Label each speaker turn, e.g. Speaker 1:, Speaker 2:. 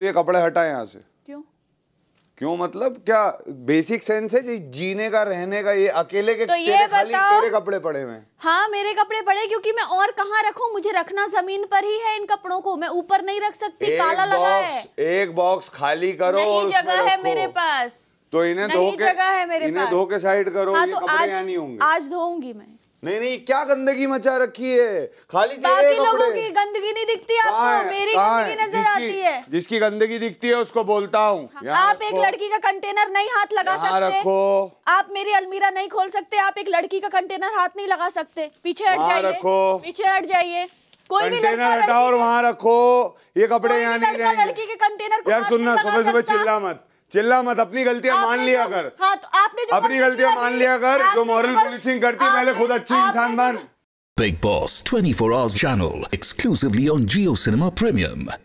Speaker 1: तो ये कपड़े हटाए यहाँ से क्यों क्यों मतलब क्या बेसिक सेंस है जी जीने का रहने का ये अकेले के तो ये खाली तेरे कपड़े पड़े हुए
Speaker 2: हाँ मेरे कपड़े पड़े क्योंकि मैं और कहाँ रखू मुझे रखना जमीन पर ही है इन कपड़ों को मैं ऊपर नहीं रख सकती काला लगा है
Speaker 1: एक बॉक्स खाली करो नहीं जगह है मेरे पास तो इन्हें धो के जगह है मेरे इन्हें धो के साइड हाँ, करो तो
Speaker 3: आज, धोगी मैं
Speaker 1: नहीं नहीं क्या गंदगी मचा रखी है
Speaker 4: खाली बाकी लोगों की
Speaker 3: गंदगी नहीं दिखती आपको
Speaker 1: मेरी गंदगी नजर आती
Speaker 4: है जिसकी गंदगी दिखती है उसको बोलता हूँ हाँ, आप एक लड़की
Speaker 2: का कंटेनर नहीं हाथ लगा सकते रखो आप मेरी अलमीरा नहीं खोल सकते आप एक लड़की का कंटेनर हाथ नहीं लगा सकते पीछे हट जाइए रखो पीछे हट जाइए कोई भी कंटेनर हटाओ और
Speaker 5: वहाँ रखो ये कपड़े यहाँ नहीं लड़की
Speaker 2: के कंटेनर यार
Speaker 5: सुनना सुबह सुबह चिल्ला मत चिल्ला मत अपनी गलतियां मान लिया कर
Speaker 2: हाँ, तो आपने जो अपनी गलतियां मान लिया कर जो मॉरल पुलिसिंग
Speaker 5: करती पहले खुद अच्छी इंसान बन Bigg Boss 24 hours channel exclusively on Jio Cinema premium